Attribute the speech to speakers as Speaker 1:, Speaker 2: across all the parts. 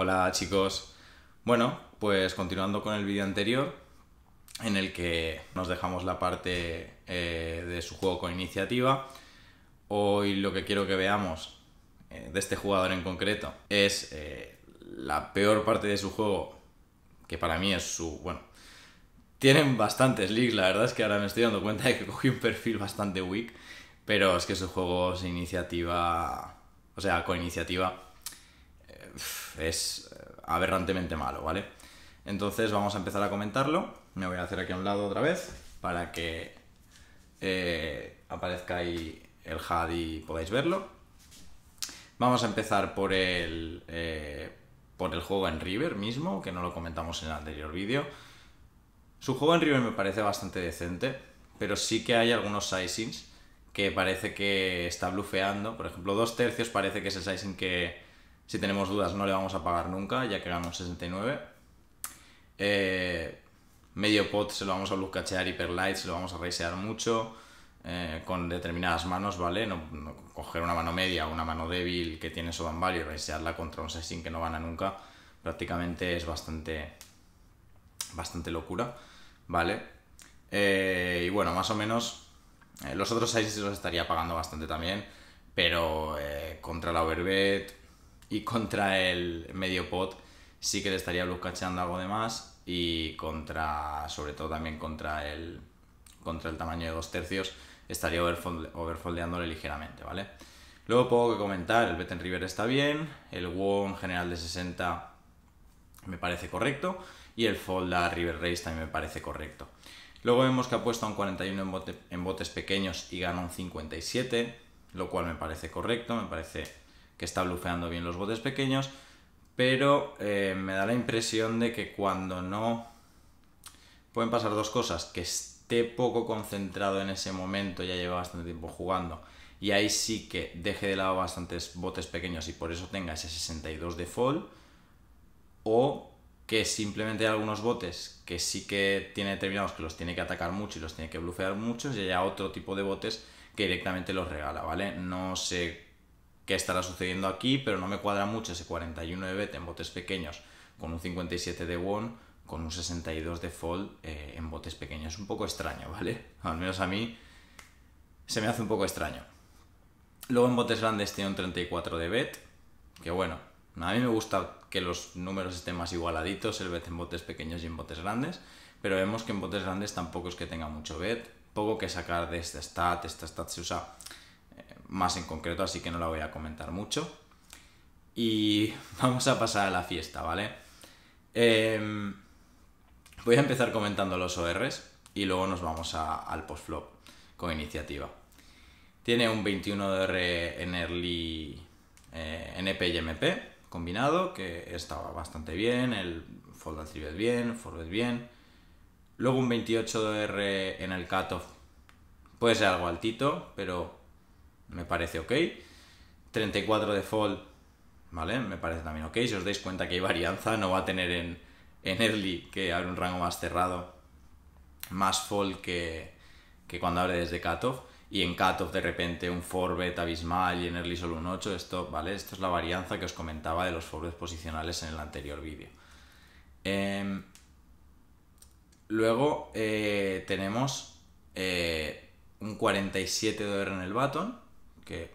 Speaker 1: Hola chicos. Bueno, pues continuando con el vídeo anterior, en el que nos dejamos la parte eh, de su juego con iniciativa, hoy lo que quiero que veamos eh, de este jugador en concreto es eh, la peor parte de su juego, que para mí es su... bueno. Tienen bastantes leaks, la verdad es que ahora me estoy dando cuenta de que cogí un perfil bastante weak, pero es que su juego es iniciativa, o sea, con iniciativa es eh, aberrantemente malo, ¿vale? Entonces vamos a empezar a comentarlo. Me voy a hacer aquí a un lado otra vez para que eh, aparezca ahí el HUD y podáis verlo. Vamos a empezar por el, eh, por el juego en River mismo, que no lo comentamos en el anterior vídeo. Su juego en River me parece bastante decente, pero sí que hay algunos sizings que parece que está blufeando. Por ejemplo, dos tercios parece que es el sizing que, si tenemos dudas no le vamos a pagar nunca, ya que ganamos 69. Eh, medio pot se lo vamos a hiper light, se lo vamos a raisear mucho. Eh, con determinadas manos, ¿vale? No, coger una mano media o una mano débil que tiene su Value y raisearla contra un 6-in que no gana nunca, prácticamente es bastante, bastante locura, ¿vale? Eh, y bueno, más o menos los otros 6 se los estaría pagando bastante también, pero contra la Overbet y contra el medio pot sí que le estaría buscachando algo de más y contra, sobre todo también contra el, contra el tamaño de dos tercios, estaría overfoldeándole ligeramente, ¿vale? Luego puedo que comentar, el Betten River está bien, el won general de 60 me parece correcto y el fold a River Race también me parece correcto. Luego vemos que ha puesto un 41 en, en botes pequeños y gana un 57, lo cual me parece correcto, me parece que está blufeando bien los botes pequeños, pero eh, me da la impresión de que cuando no pueden pasar dos cosas, que esté poco concentrado en ese momento, ya lleva bastante tiempo jugando, y ahí sí que deje de lado bastantes botes pequeños y por eso tenga ese 62 de fall, o que simplemente hay algunos botes que sí que tiene determinados que los tiene que atacar mucho y los tiene que blufear mucho, y haya otro tipo de botes que directamente los regala, ¿vale? No sé qué estará sucediendo aquí, pero no me cuadra mucho ese 41 de bet en botes pequeños con un 57 de won, con un 62 de fold eh, en botes pequeños. Es un poco extraño, ¿vale? Al menos a mí se me hace un poco extraño. Luego en botes grandes tiene un 34 de bet, que bueno, a mí me gusta que los números estén más igualaditos, el bet en botes pequeños y en botes grandes, pero vemos que en botes grandes tampoco es que tenga mucho bet, poco que sacar de este stat, esta stat se usa más en concreto, así que no la voy a comentar mucho. Y vamos a pasar a la fiesta, ¿vale? Em, voy a empezar comentando los ORs y luego nos vamos al al postflop con iniciativa. Tiene un 21 de R en early eh, NP e y MP combinado, que estaba bastante bien, el fold al tribet bien, forward bien. Luego un 28 de R en el cutoff. Puede ser algo altito, pero me parece ok. 34 de fall, ¿vale? Me parece también ok. Si os dais cuenta que hay varianza, no va a tener en, early que abre un rango más cerrado, más fall que, cuando abre desde cutoff. Y en cutoff de repente un forbet abismal y en early solo un 8. Esto, ¿vale? Esto es la varianza que os comentaba de los forbes posicionales en el anterior vídeo. Em, luego eh, tenemos eh, un 47 de R en el batón que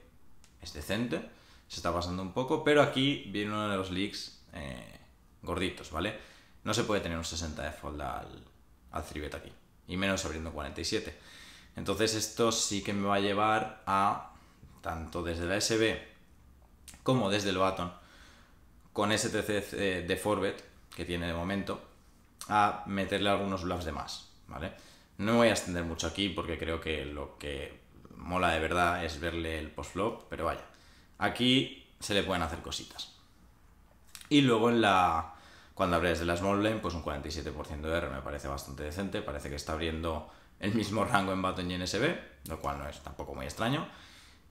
Speaker 1: es decente, se está pasando un poco, pero aquí viene uno de los leaks eh, gorditos, ¿vale? No se puede tener un 60 de fold al, al aquí, y menos abriendo 47. Entonces esto sí que me va a llevar a, tanto desde la SB como desde el button, con ese TC de Forbet que tiene de momento, a meterle algunos bluffs de más, ¿vale? No me voy a extender mucho aquí porque creo que lo que mola de verdad es verle el post-flop, pero vaya, aquí se le pueden hacer cositas. Y luego en la cuando abres de la Small pues un 47% de R me parece bastante decente, parece que está abriendo el mismo rango en Baton y en SB, lo cual no es tampoco muy extraño,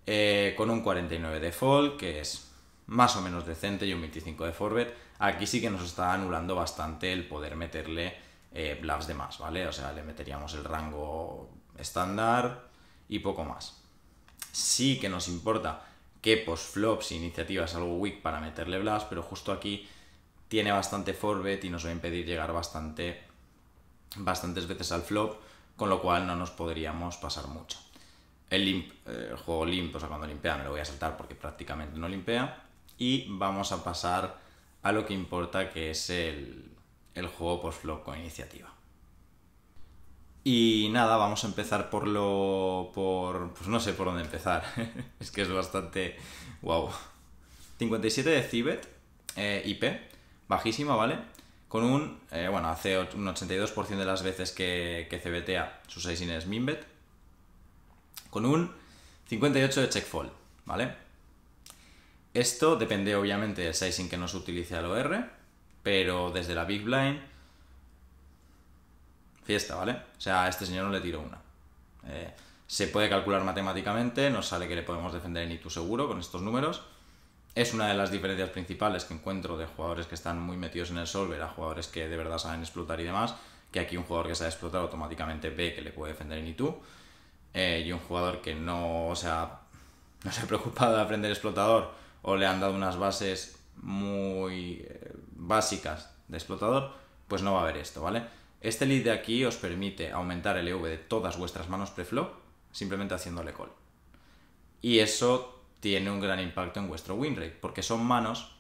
Speaker 1: eh, con un 49 de Fall, que es más o menos decente, y un 25 de forbet aquí sí que nos está anulando bastante el poder meterle eh, bluffs de más, ¿vale? O sea, le meteríamos el rango estándar, y poco más. Sí que nos importa que post-flops e iniciativas algo weak para meterle blast, pero justo aquí tiene bastante forbet y nos va a impedir llegar bastante, bastantes veces al flop, con lo cual no nos podríamos pasar mucho. El, limp, eh, juego limp, o sea, cuando limpea me lo voy a saltar porque prácticamente no limpea. Y vamos a pasar a lo que importa, que es el, el juego post con iniciativa. Y nada, vamos a empezar por lo. por. pues no sé por dónde empezar. es que es bastante. wow. 57 de Cibet, eh, IP, bajísima, ¿vale? Con un. Eh, bueno, hace un 82% de las veces que, que CBTA sus 6 Minbet. Con un 58 de checkfall, ¿vale? Esto depende obviamente del sizing que nos utilice el OR, pero desde la Big Blind fiesta, ¿vale? O sea, a este señor no le tiro una. Eh, se puede calcular matemáticamente, nos sale que le podemos defender en ITU seguro con estos números. Es una de las diferencias principales que encuentro de jugadores que están muy metidos en el solver a jugadores que de verdad saben explotar y demás, que aquí un jugador que sabe explotar automáticamente ve que le puede defender en ITU. Eh, y un jugador que no, sea, no se ha preocupado de aprender explotador o le han dado unas bases muy eh, básicas de explotador, pues no va a haber esto, ¿vale? Este lead de aquí os permite aumentar el EV de todas vuestras manos pre pre-flow simplemente haciéndole call. Y eso tiene un gran impacto en vuestro win rate, porque son manos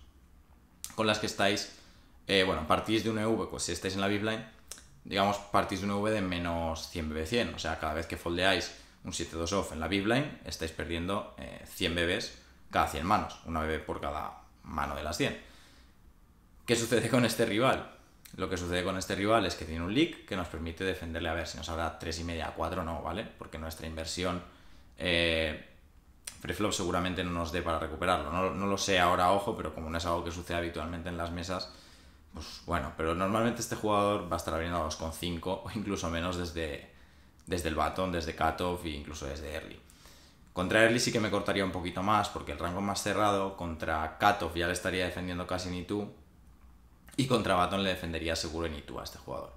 Speaker 1: con las que estáis, eh, bueno, partís de un EV, pues si estáis en la big digamos, partís de un EV de menos 100 BB100, o sea, cada vez que foldeáis un 7-2 off en la big estáis perdiendo 100 eh, bebés cada 100 manos, una bebé por cada mano de las 100. ¿Qué sucede con este rival? Lo que sucede con este rival es que tiene un leak que nos permite defenderle, a ver, si nos habrá 3,5 a 4, no, ¿vale? Porque nuestra inversión preflop eh, seguramente no nos dé para recuperarlo. No, lo sé ahora, ojo, pero como no es algo que sucede habitualmente en las mesas, pues bueno, pero normalmente este jugador va a estar abriendo a 2,5 o incluso menos desde, desde el batón, desde cutoff e incluso desde early. Contra Early sí que me cortaría un poquito más, porque el rango más cerrado contra Cutoff ya le estaría defendiendo casi ni tú, y contra Baton le defendería seguro en tú a este jugador.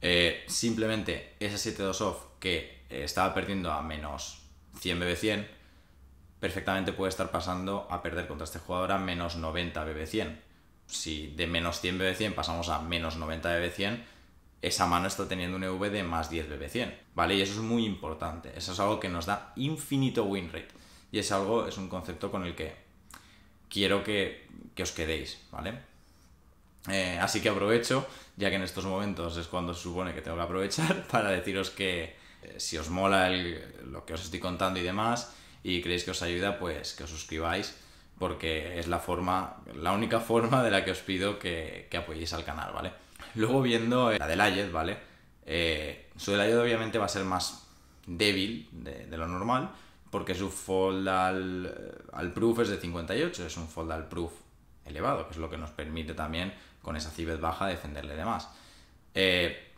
Speaker 1: Eh, simplemente ese 7-2 off que eh, estaba perdiendo a menos 100 BB100, perfectamente puede estar pasando a perder contra este jugador a menos 90 BB100. Si de menos 100 BB100 pasamos a menos 90 BB100, esa mano está teniendo un EV de más 10 BB100, ¿vale? Y eso es muy importante, eso es algo que nos da infinito win rate. Y es algo, es un concepto con el que quiero que os quedéis, ¿vale? Eh, así que aprovecho, ya que en estos momentos es cuando se supone que tengo que aprovechar, para deciros que eh, si os mola lo que os estoy contando y demás, y creéis que os ayuda, pues que os suscribáis, porque es la forma, la única forma de la que os pido que, apoyéis al canal, ¿vale? Luego viendo eh, la del ¿vale? su del obviamente va a ser más débil de, lo normal, porque su fold al, al proof es de 58, es un fold al proof elevado, que es lo que nos permite también con esa Cibet baja defenderle de más. Eh,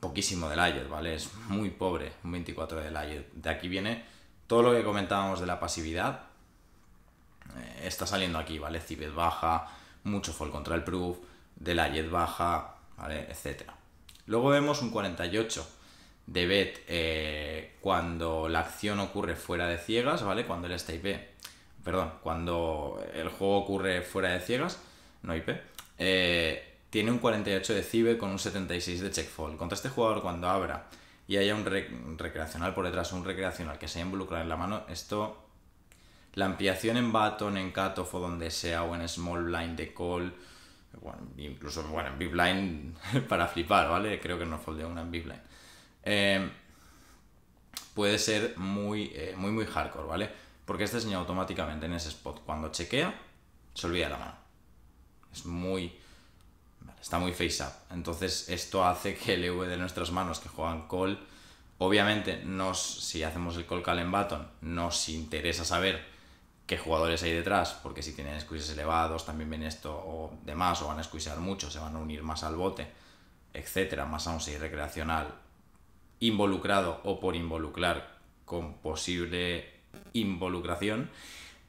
Speaker 1: poquísimo del Ayer, ¿vale? Es muy pobre, un 24 de Ayer. De aquí viene todo lo que comentábamos de la pasividad. Eh, está saliendo aquí, ¿vale? Cibet baja, mucho fall control el proof, de Ayer baja, ¿vale? Etcétera. Luego vemos un 48 de bet eh, cuando la acción ocurre fuera de ciegas, ¿vale? Cuando el está IP, perdón, cuando el juego ocurre fuera de ciegas, no IP. Eh, tiene un 48 de Cibe con un 76 de fold Contra este jugador, cuando abra y haya un recreacional por detrás, un recreacional que se involucra en la mano, esto. La ampliación en baton, en cutoff o donde sea, o en small blind de call, incluso bueno, en big blind para flipar, ¿vale? Creo que no foldea una en big blind. Eh, puede ser muy, eh, muy, muy hardcore, ¿vale? Porque este señor automáticamente en ese spot, cuando chequea, se olvida la mano es muy... Está muy face up. Entonces esto hace que el EV de nuestras manos que juegan call, obviamente nos, si hacemos el call call en button, nos interesa saber qué jugadores hay detrás, porque si tienen squeeze elevados también ven esto o demás, o van a squeezear mucho, se van a unir más al bote, etcétera, más aún si es recreacional, involucrado o por involucrar con posible involucración.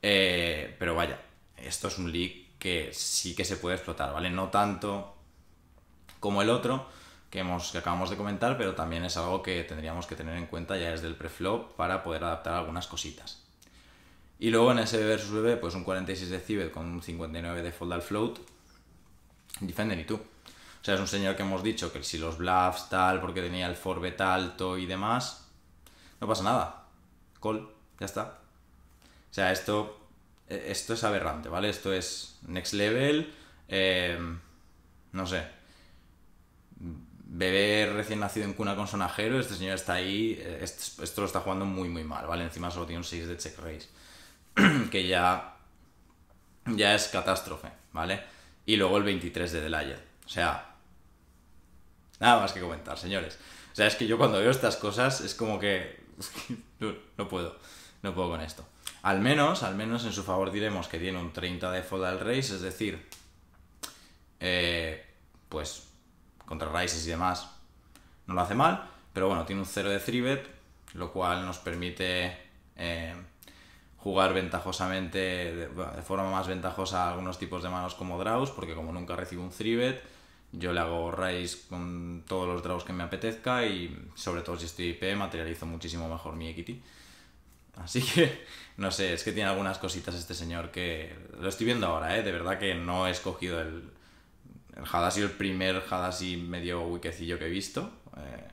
Speaker 1: Eh, pero vaya, esto es un leak que sí que se puede explotar, ¿vale? No tanto como el otro que, hemos, acabamos de comentar, pero también es algo que tendríamos que tener en cuenta ya desde el preflop para poder adaptar algunas cositas. Y luego en ese versus pues un 46 de Cibet con un 59 de Fold al Float, Defender y tú. O sea, es un señor que hemos dicho que si los bluffs tal, porque tenía el forbet alto y demás, no pasa nada. Call, ya está. O sea, esto eh, esto es aberrante, ¿vale? Esto es next level, eh, no sé, bebé recién nacido en cuna con sonajero, este señor está ahí, eh, esto, lo está jugando muy muy mal, ¿vale? Encima solo tiene un 6 de check race, que ya, ya es catástrofe, ¿vale? Y luego el 23 de Delayer, o sea, nada más que comentar, señores. O sea, es que yo cuando veo estas cosas es como que no puedo, no puedo con esto. Al menos, al menos en su favor diremos que tiene un 30 de fold al race, es decir, eh, pues contra raises y demás no lo hace mal, pero bueno, tiene un 0 de 3 lo cual nos permite eh, jugar ventajosamente, de, forma más ventajosa a algunos tipos de manos como draws, porque como nunca recibo un 3 yo le hago raise con todos los draws que me apetezca y sobre todo si estoy IP materializo muchísimo mejor mi equity. Así que, no sé, es que tiene algunas cositas este señor que lo estoy viendo ahora, ¿eh? De verdad que no he escogido el, el Hadassi, el primer Hadassi medio wikecillo que he visto. Eh,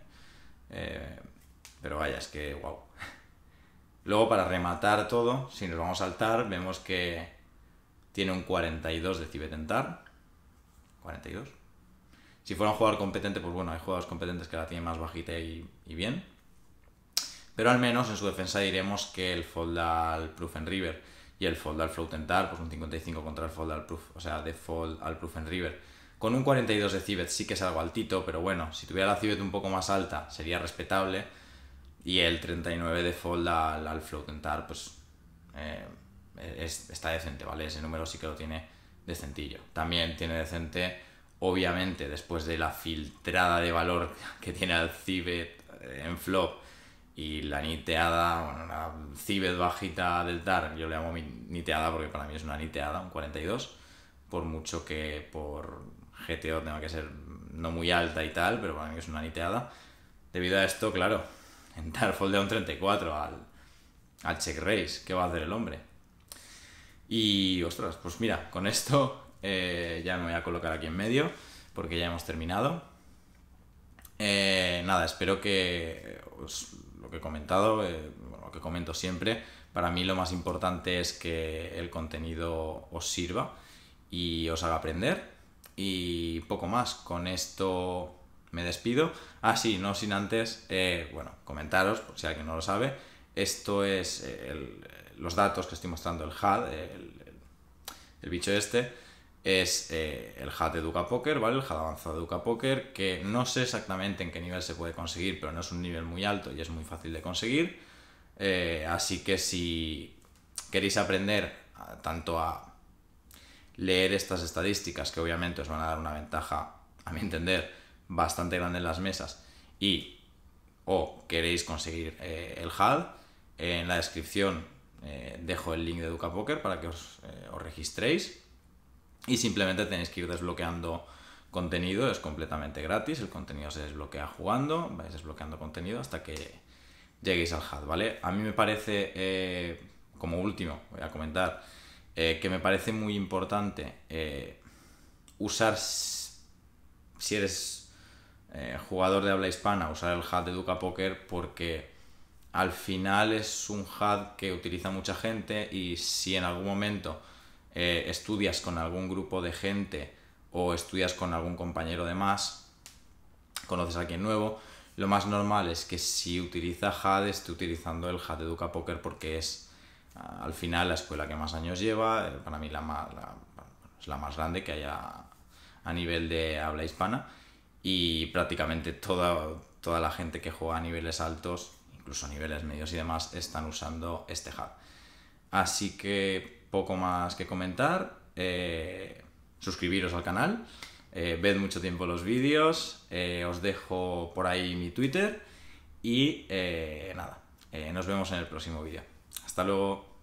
Speaker 1: eh, pero vaya, es que, wow. Luego, para rematar todo, si nos vamos a saltar, vemos que tiene un 42 de Cibetentar. 42. Si fuera un jugador competente, pues bueno, hay jugadores competentes que la tienen más bajita y bien. Pero al menos en su defensa diremos que el fold al Proof and River y el al Float and Tar, pues un 55 contra el al Proof, o sea, de Fold al Proof and River. Con un 42 de Cibet sí que es algo altito, pero bueno, si tuviera la Cibet un poco más alta sería respetable. Y el 39 de Fold al, Float and Tar, pues eh, está decente, ¿vale? Ese número sí que lo tiene decentillo. También tiene decente, obviamente, después de la filtrada de valor que tiene al Cibet eh, en flop y la niteada, bueno, una cibet bajita del TAR, yo le llamo mi niteada porque para mí es una niteada, un 42, por mucho que por GTO tenga que ser no muy alta y tal, pero para mí es una niteada. Debido a esto, claro, en TAR de un 34 al, al check race, ¿qué va a hacer el hombre? Y ostras, pues mira, con esto eh, ya me voy a colocar aquí en medio porque ya hemos terminado. Eh, nada, espero que os lo que he comentado, eh, lo que comento siempre, para mí lo más importante es que el contenido os sirva y os haga aprender y poco más. Con esto me despido. Ah, sí, no sin antes, eh, bueno, comentaros, por si alguien no lo sabe, esto es eh, los datos que estoy mostrando el HAD, el bicho este es eh, el HAD de educa Poker, ¿vale? El HAD avanzado de Poker, que no sé exactamente en qué nivel se puede conseguir, pero no es un nivel muy alto y es muy fácil de conseguir. Eh, así que si queréis aprender tanto a leer estas estadísticas, que obviamente os van a dar una ventaja, a mi entender, bastante grande en las mesas, y o queréis conseguir eh, el HAD, en la descripción dejo el link de educa Poker para que os, os registréis y simplemente tenéis que ir desbloqueando contenido, es completamente gratis, el contenido se desbloquea jugando, vais desbloqueando contenido hasta que lleguéis al HUD, ¿vale? A mí me parece, eh, como último, voy a comentar, eh, que me parece muy importante eh, usar, si eres jugador de habla hispana, usar el HUD de Duca Poker porque al final es un HUD que utiliza mucha gente y si en algún momento eh, estudias con algún grupo de gente o estudias con algún compañero de más, conoces a alguien nuevo, lo más normal es que si utiliza HAD esté utilizando el HAD Educa Poker porque es ah, al final la escuela que más años lleva, eh, para mí la más, es la más grande que haya a nivel de habla hispana y prácticamente toda, toda la gente que juega a niveles altos, incluso a niveles medios y demás, están usando este HAD. Así que poco más que comentar. Eh, suscribiros al canal. Eh, ved mucho tiempo los vídeos. Eh, os dejo por ahí mi Twitter. Y nada, nos vemos en el próximo vídeo. Hasta luego.